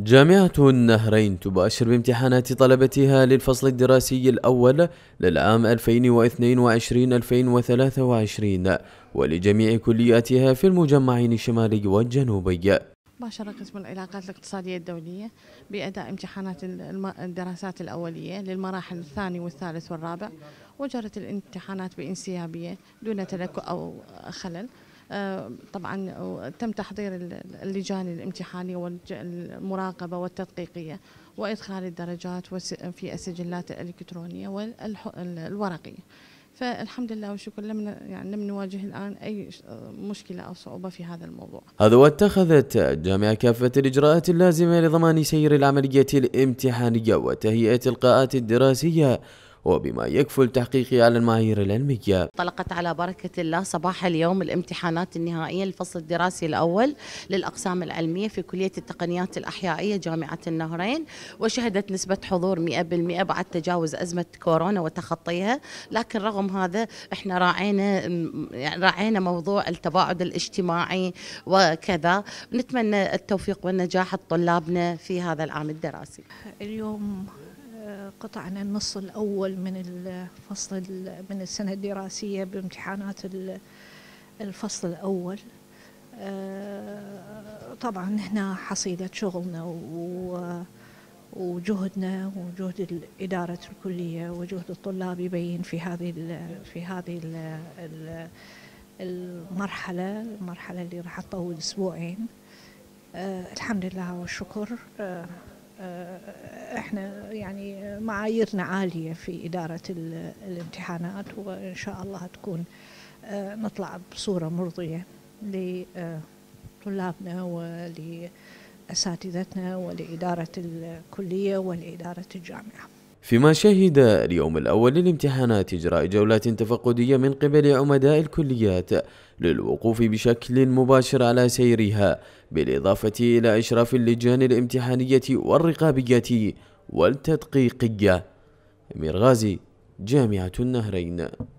جامعة النهرين تباشر بامتحانات طلبتها للفصل الدراسي الأول للعام 2022-2023 ولجميع كلياتها في المجمعين الشمالي والجنوبي باشر قسم العلاقات الاقتصادية الدولية بأداء امتحانات الدراسات الأولية للمراحل الثاني والثالث والرابع وجرت الامتحانات بانسيابية دون تلكؤ أو خلل طبعا تم تحضير اللجان الامتحانيه والمراقبه والتدقيقيه وادخال الدرجات في السجلات الالكترونيه والورقيه فالحمد لله والشكر لم يعني لم نواجه الان اي مشكله او صعوبه في هذا الموضوع. هذا واتخذت الجامعه كافه الاجراءات اللازمه لضمان سير العمليه الامتحانيه وتهيئه القاءات الدراسيه وبما يكفل تحقيق على المعايير العلمية طلقت على بركة الله صباح اليوم الامتحانات النهائية للفصل الدراسي الأول للأقسام العلمية في كلية التقنيات الأحيائية جامعة النهرين وشهدت نسبة حضور 100% بعد تجاوز أزمة كورونا وتخطيها لكن رغم هذا احنا راعينا يعني راعينا موضوع التباعد الاجتماعي وكذا نتمنى التوفيق والنجاح لطلابنا في هذا العام الدراسي اليوم قطعنا النص الأول من الفصل من السنة الدراسية بامتحانات الفصل الأول آه، طبعا هنا حصيلة شغلنا وجهدنا وجهد إدارة الكلية وجهد الطلاب يبين في هذه في هذه المرحلة المرحلة اللي راح تطول أسبوعين آه، الحمد لله والشكر آه، يعني معاييرنا عالية في إدارة الامتحانات وإن شاء الله تكون آه، نطلع بصورة مرضية لطلابنا آه، ولأساتذتنا ولإدارة الكلية ولإدارة الجامعة فيما شهد اليوم الأول للامتحانات إجراء جولات تفقدية من قبل عمداء الكليات للوقوف بشكل مباشر على سيرها بالإضافة إلى إشراف اللجان الامتحانية والرقابية والتدقيقية أمير غازي جامعة النهرين